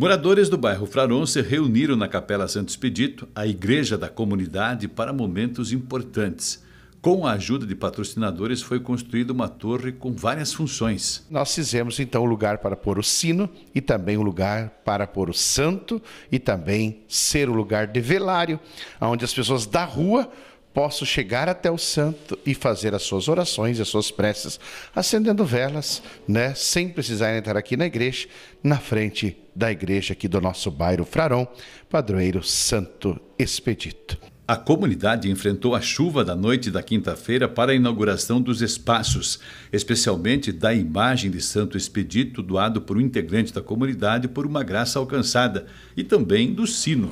Moradores do bairro Fraron se reuniram na Capela Santo Expedito, a igreja da comunidade, para momentos importantes. Com a ajuda de patrocinadores, foi construída uma torre com várias funções. Nós fizemos então o um lugar para pôr o sino e também o um lugar para pôr o santo e também ser o um lugar de velário, onde as pessoas da rua posso chegar até o santo e fazer as suas orações e as suas preces, acendendo velas, né, sem precisar entrar aqui na igreja, na frente da igreja aqui do nosso bairro Frarão, padroeiro Santo Expedito. A comunidade enfrentou a chuva da noite da quinta-feira para a inauguração dos espaços, especialmente da imagem de Santo Expedito doado por um integrante da comunidade por uma graça alcançada, e também do sino.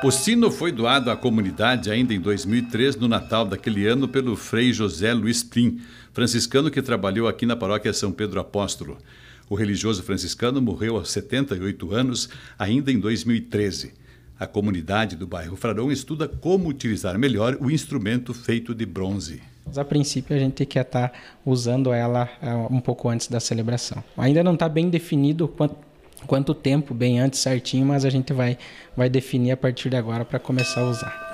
O sino foi doado à comunidade ainda em 2003, no Natal daquele ano, pelo Frei José Luiz Plim, franciscano que trabalhou aqui na paróquia São Pedro Apóstolo. O religioso franciscano morreu aos 78 anos, ainda em 2013. A comunidade do bairro Frarão estuda como utilizar melhor o instrumento feito de bronze. A princípio, a gente quer estar tá usando ela eh, um pouco antes da celebração. Ainda não está bem definido quanto quanto tempo, bem antes certinho, mas a gente vai, vai definir a partir de agora para começar a usar.